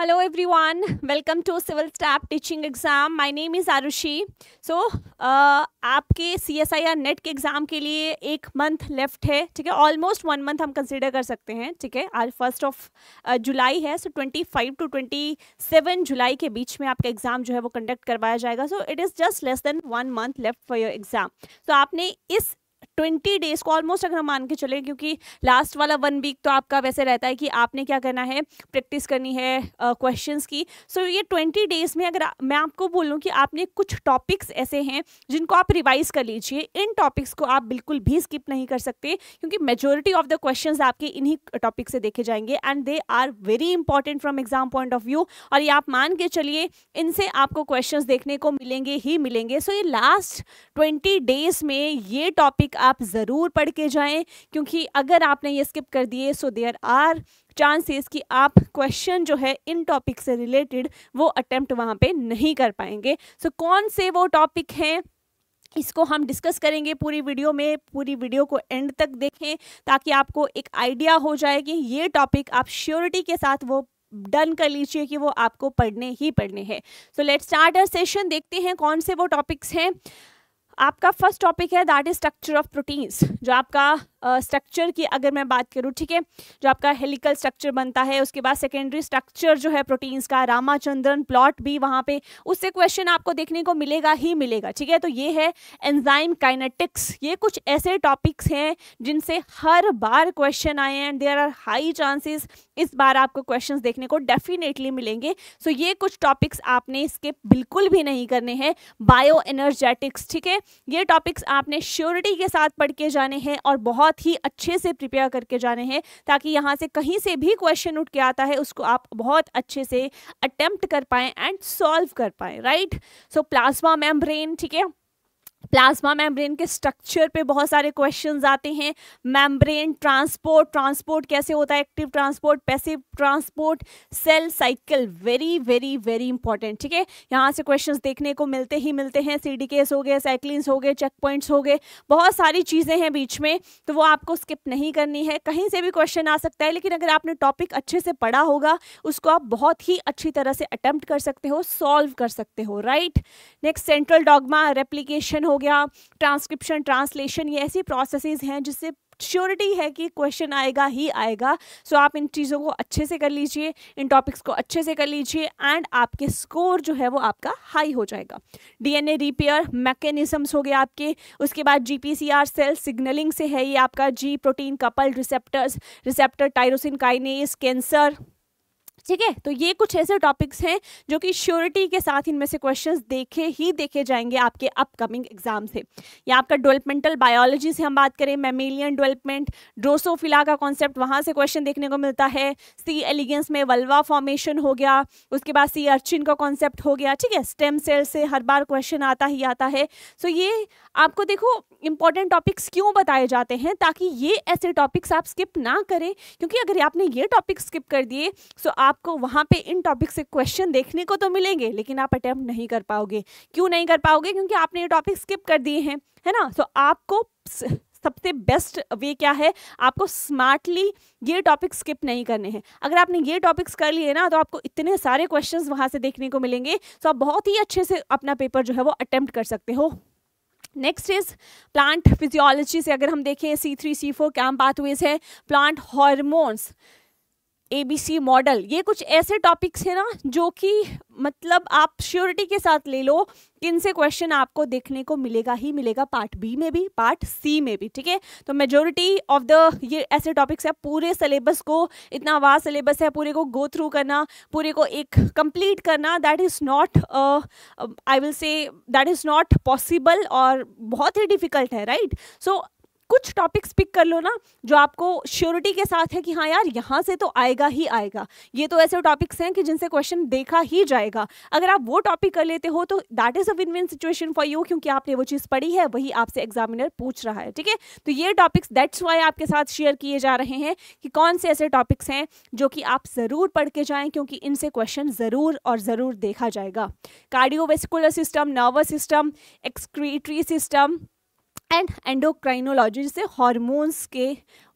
Hello everyone welcome to civil staff teaching exam my name is Arushi so आपके C S I R NET के exam के लिए एक month left है ठीक है ऑलमोस्ट वन मंथ हम कंसिडर कर सकते हैं ठीक है आज फर्स्ट ऑफ जुलाई है so twenty five to twenty seven July के बीच में आपका एग्ज़ाम जो है वो कंडक्ट करवाया जाएगा so it is just less than one month left for your exam तो आपने इस ट्वेंटी डेज को ऑलमोस्ट अगर हम मान के चलें क्योंकि लास्ट वाला वन वीक तो आपका वैसे रहता है कि आपने क्या करना है प्रैक्टिस करनी है क्वेश्चंस uh, की सो so, ये ट्वेंटी डेज में अगर मैं आपको बोलूँ कि आपने कुछ टॉपिक्स ऐसे हैं जिनको आप रिवाइज कर लीजिए इन टॉपिक्स को आप बिल्कुल भी स्किप नहीं कर सकते क्योंकि मेजोरिटी ऑफ द क्वेश्चन आपके इन्हीं टॉपिक से देखे जाएंगे and they are very important from exam point of view और ये आप मान के चलिए इनसे आपको क्वेश्चन देखने को मिलेंगे ही मिलेंगे सो so, ये लास्ट ट्वेंटी डेज में ये टॉपिक टॉपिक आप ज़रूर पढ़ के जाएँ क्योंकि अगर आपने ये स्किप कर दिए सो देयर आर चांसेस कि आप क्वेश्चन जो है इन टॉपिक से रिलेटेड वो अटैम्प्ट वहाँ पे नहीं कर पाएंगे सो so, कौन से वो टॉपिक हैं इसको हम डिस्कस करेंगे पूरी वीडियो में पूरी वीडियो को एंड तक देखें ताकि आपको एक आइडिया हो जाए कि ये टॉपिक आप श्योरिटी के साथ वो डन कर लीजिए कि वो आपको पढ़ने ही पढ़ने हैं so let's start our session देखते हैं कौन से वो टॉपिक्स हैं आपका फर्स्ट टॉपिक है that is structure of proteins जो आपका स्ट्रक्चर की अगर मैं बात करूँ ठीक है जो आपका हेलिकल स्ट्रक्चर बनता है उसके बाद सेकेंडरी स्ट्रक्चर जो है प्रोटीन्स का रामाचंद्रन प्लॉट भी वहाँ पे उससे क्वेश्चन आपको देखने को मिलेगा ही मिलेगा ठीक है तो ये है एंजाइम काइनेटिक्स ये कुछ ऐसे टॉपिक्स हैं जिनसे हर बार क्वेश्चन आए and there are high chances इस बार आपको क्वेश्चन देखने को डेफिनेटली मिलेंगे सो ये कुछ टॉपिक्स आपने इसके बिल्कुल भी नहीं करने हैं बायो एनर्जेटिक्स ठीक है ये टॉपिक्स आपने श्योरिटी के साथ पढ़ के जाने हैं और बहुत बहुत ही अच्छे से प्रिपेयर करके जाने हैं ताकि यहाँ से कहीं से भी क्वेश्चन उठ के आता है उसको आप बहुत अच्छे से अटेम्प्ट कर पाएँ एंड सॉल्व कर पाएँ राइट सो प्लाज्मा मेम्ब्रेन ठीक है प्लाज्मा मेम्ब्रेन के स्ट्रक्चर पे बहुत सारे क्वेश्चंस आते हैं मेम्ब्रेन ट्रांसपोर्ट ट्रांसपोर्ट कैसे होता है active transport passive transport cell cycle very very very important ठीक है यहाँ से क्वेश्चंस देखने को मिलते ही मिलते हैं सी हो गए साइक्लिन हो गए चेक पॉइंट्स हो गए बहुत सारी चीज़ें हैं बीच में तो वो आपको स्किप नहीं करनी है कहीं से भी क्वेश्चन आ सकता है लेकिन अगर आपने टॉपिक अच्छे से पढ़ा होगा उसको आप बहुत ही अच्छी तरह से अटैम्प्ट कर सकते हो सॉल्व कर सकते हो right next central dogma replication हो गया ट्रांसक्रिप्शन ट्रांसलेशन ये ऐसी प्रोसेसेस हैं जिससे श्योरिटी है कि क्वेश्चन आएगा ही आएगा सो so, आप इन चीज़ों को अच्छे से कर लीजिए इन टॉपिक्स को अच्छे से कर लीजिए एंड आपके स्कोर जो है वो आपका हाई हो जाएगा डीएनए रिपेयर मैकेनिज्म्स हो गए आपके उसके बाद जीपीसीआर सेल सिग्नलिंग से है ये आपका G protein couple receptors receptor tyrosine kinase cancer ठीक है तो ये कुछ ऐसे टॉपिक्स हैं जो कि श्योरिटी के साथ इनमें से क्वेश्चंस देखे ही देखे जाएंगे आपके अपकमिंग एग्जाम से या आपका डेवलपमेंटल बायोलॉजी से हम बात करें मेमेलियन डेवलपमेंट ड्रोसोफिला का कॉन्सेप्ट वहाँ से क्वेश्चन देखने को मिलता है सी एलिगेंस में वल्वा फॉर्मेशन हो गया उसके बाद सी अर्चिन का कॉन्सेप्ट हो गया ठीक है स्टेम सेल से हर बार क्वेश्चन आता ही आता है सो ये आपको देखो इंपॉर्टेंट टॉपिक्स क्यों बताए जाते हैं ताकि ये ऐसे टॉपिक्स आप स्किप ना करें क्योंकि अगर आपने ये टॉपिक स्किप कर दिए सो आपको वहाँ पे इन टॉपिक से क्वेश्चन देखने को तो मिलेंगे लेकिन आप अटैम्प्ट नहीं कर पाओगे क्यों नहीं कर पाओगे क्योंकि आपने ये टॉपिक स्किप कर दिए हैं है ना सो आपको सबसे बेस्ट वे क्या है आपको स्मार्टली ये टॉपिक स्किप नहीं करने हैं अगर आपने ये टॉपिक्स कर लिए ना तो आपको इतने सारे क्वेश्चंस वहाँ से देखने को मिलेंगे सो आप बहुत ही अच्छे से अपना पेपर जो है वो अटैम्प्ट कर सकते हो नेक्स्ट इज प्लांट फिजियोलॉजी से अगर हम देखें C three C four CAM pathways है plant hormones A B C model ये कुछ ऐसे टॉपिक्स हैं ना जो कि मतलब आप श्योरिटी के साथ ले लो किन से क्वेश्चन आपको देखने को मिलेगा ही मिलेगा पार्ट बी में भी पार्ट सी में भी ठीक है तो मेजोरिटी ऑफ द ये ऐसे टॉपिक्स है पूरे सिलेबस को इतना वास्ट सिलेबस है पूरे को गो थ्रू करना पूरे को एक कंप्लीट करना that is not I will say that is not possible और बहुत ही डिफिकल्ट है राइट सो कुछ टॉपिक्स पिक कर लो ना जो आपको श्योरिटी के साथ है कि हाँ यार यहाँ से तो आएगा ही आएगा ये तो ऐसे टॉपिक्स हैं कि जिनसे क्वेश्चन देखा ही जाएगा अगर आप वो टॉपिक कर लेते हो तो that is a win win situation for you क्योंकि आपने वो चीज़ पढ़ी है वही आपसे एग्जामिनर पूछ रहा है ठीक है तो ये टॉपिक्स दैट्स वाई आपके साथ शेयर किए जा रहे हैं कि कौन से ऐसे टॉपिक्स हैं जो कि आप ज़रूर पढ़ के जाएँ क्योंकि इनसे क्वेश्चन ज़रूर और ज़रूर देखा जाएगा cardiovascular system nervous system excretory system and endocrinology जैसे हॉर्मोन्स के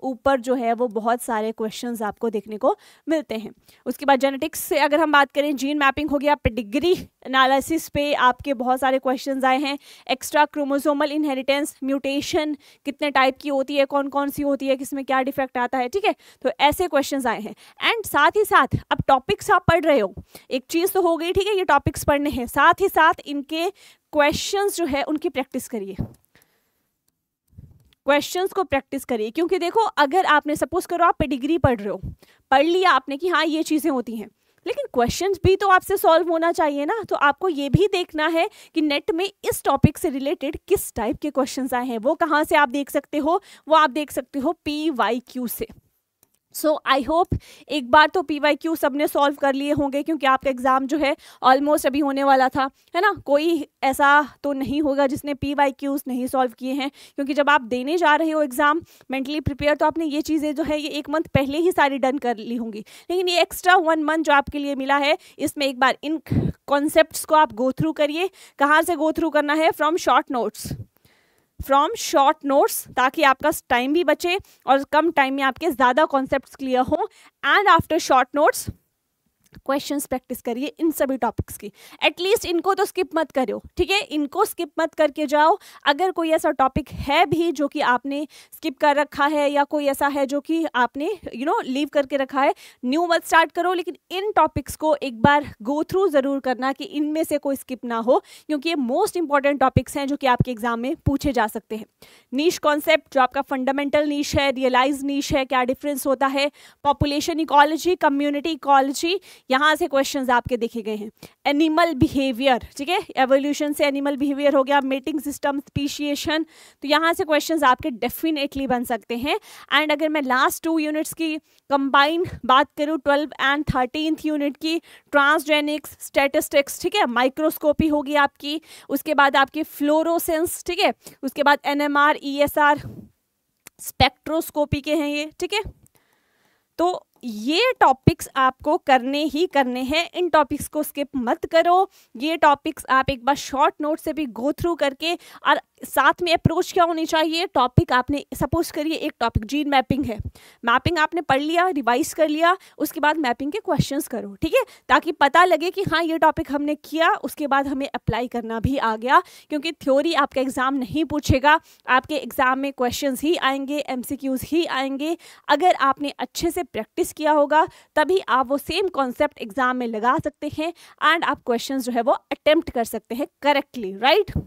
ऊपर जो है वो बहुत सारे क्वेश्चंस आपको देखने को मिलते हैं उसके बाद जेनेटिक्स से अगर हम बात करें जीन मैपिंग हो गया पेडिग्री एनालिसिस पे आपके बहुत सारे क्वेश्चंस आए हैं एक्स्ट्रा क्रोमोसोमल इनहेरिटेंस म्यूटेशन कितने टाइप की होती है कौन कौन सी होती है किसमें क्या डिफेक्ट आता है ठीक है तो ऐसे क्वेश्चन आए हैं एंड साथ ही साथ अब टॉपिक्स आप पढ़ रहे हो एक चीज़ तो हो गई ठीक है ये टॉपिक्स पढ़ने हैं साथ ही साथ इनके क्वेश्चंस जो है उनकी प्रैक्टिस करिए क्वेश्चंस को प्रैक्टिस करिए क्योंकि देखो अगर आपने सपोज करो आप पेडिग्री पढ़ रहे हो पढ़ लिया आपने कि हाँ ये चीज़ें होती हैं लेकिन क्वेश्चंस भी तो आपसे सॉल्व होना चाहिए ना तो आपको ये भी देखना है कि नेट में इस टॉपिक से रिलेटेड किस टाइप के क्वेश्चंस आए हैं वो कहाँ से आप देख सकते हो वो आप देख सकते हो पी वाई क्यू से सो आई होप एक बार तो पी वाई क्यू सब ने सॉल्व कर लिए होंगे क्योंकि आपका एग्ज़ाम जो है ऑलमोस्ट अभी होने वाला था है ना कोई ऐसा तो नहीं होगा जिसने पी वाई क्यूज़ नहीं सॉल्व किए हैं क्योंकि जब आप देने जा रहे हो एग्ज़ाम मेंटली प्रिपेयर तो आपने ये चीज़ें जो है ये एक मंथ पहले ही सारी डन कर ली होंगी लेकिन ये एक्स्ट्रा वन मंथ जो आपके लिए मिला है इसमें एक बार इन कॉन्सेप्ट को आप गो थ्रू करिए कहाँ से गो थ्रू करना है from short notes from short notes ताकि आपका टाइम भी बचे और कम टाइम में आपके ज़्यादा कॉन्सेप्ट क्लियर हों and after short notes questions practice करिए इन सभी टॉपिक्स की एटलीस्ट इनको तो स्किप मत करो ठीक है इनको स्किप मत करके जाओ अगर कोई ऐसा टॉपिक है भी जो कि आपने स्किप कर रखा है या कोई ऐसा है जो कि आपने यू नो लीव करके रखा है न्यू मत स्टार्ट करो लेकिन इन टॉपिक्स को एक बार गो थ्रू ज़रूर करना कि इनमें से कोई स्किप ना हो क्योंकि ये मोस्ट इंपॉर्टेंट टॉपिक्स हैं जो कि आपके एग्जाम में पूछे जा सकते हैं नीश कॉन्सेप्ट जो आपका फंडामेंटल नीश है रियलाइज नीश है क्या डिफरेंस होता है पॉपुलेशन इकोलॉजी कम्युनिटी इकोलॉजी यहाँ से क्वेश्चंस आपके देखे गए हैं एनिमल बिहेवियर ठीक है एवोल्यूशन से एनिमल बिहेवियर हो गया मेटिंग सिस्टम स्पीशिएशन तो यहाँ से क्वेश्चंस आपके डेफिनेटली बन सकते हैं एंड अगर मैं लास्ट टू यूनिट्स की कंबाइन बात करूँ ट्वेल्व एंड थर्टीनथ यूनिट की ट्रांसजेनिक्स स्टेटिस्टिक्स ठीक है माइक्रोस्कोपी होगी आपकी उसके बाद आपकी फ्लोरोसेंस ठीक है उसके बाद N M R E S R spectroscopy के हैं ये ठीक है तो ये टॉपिक्स आपको करने ही करने हैं इन टॉपिक्स को स्किप मत करो ये टॉपिक्स आप एक बार शॉर्ट नोट से भी गो थ्रू करके और साथ में अप्रोच क्या होनी चाहिए टॉपिक आपने सपोज करिए एक टॉपिक जीन मैपिंग है मैपिंग आपने पढ़ लिया रिवाइज कर लिया उसके बाद मैपिंग के क्वेश्चंस करो ठीक है ताकि पता लगे कि हाँ ये टॉपिक हमने किया उसके बाद हमें अप्लाई करना भी आ गया क्योंकि थ्योरी आपका एग्ज़ाम नहीं पूछेगा आपके एग्ज़ाम में क्वेश्चन ही आएंगे एम ही आएंगे अगर आपने अच्छे से प्रैक्टिस किया होगा तभी आप वो सेम कॉन्सेप्ट एग्ज़ाम में लगा सकते हैं एंड आप क्वेश्चन जो है वो अटैम्प्ट कर सकते हैं correctly right right?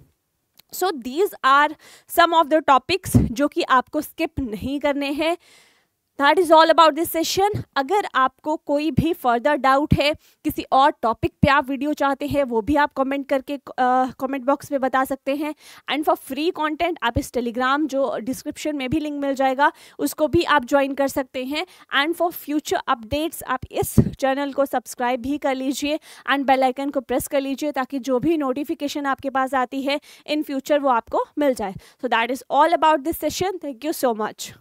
So these are some of the topics जो कि आपको स्किप नहीं करने हैं that is all about this session अगर आपको कोई भी फर्दर डाउट है किसी और टॉपिक पे आप वीडियो चाहते हैं वो भी आप कमेंट करके कमेंट बॉक्स में बता सकते हैं एंड फॉर फ्री कंटेंट आप इस टेलीग्राम जो डिस्क्रिप्शन में भी लिंक मिल जाएगा उसको भी आप ज्वाइन कर सकते हैं एंड फॉर फ्यूचर अपडेट्स आप इस चैनल को सब्सक्राइब भी कर लीजिए एंड बेलाइकन को प्रेस कर लीजिए ताकि जो भी नोटिफिकेशन आपके पास आती है इन फ्यूचर वो आपको मिल जाए so that is all about this session thank you so much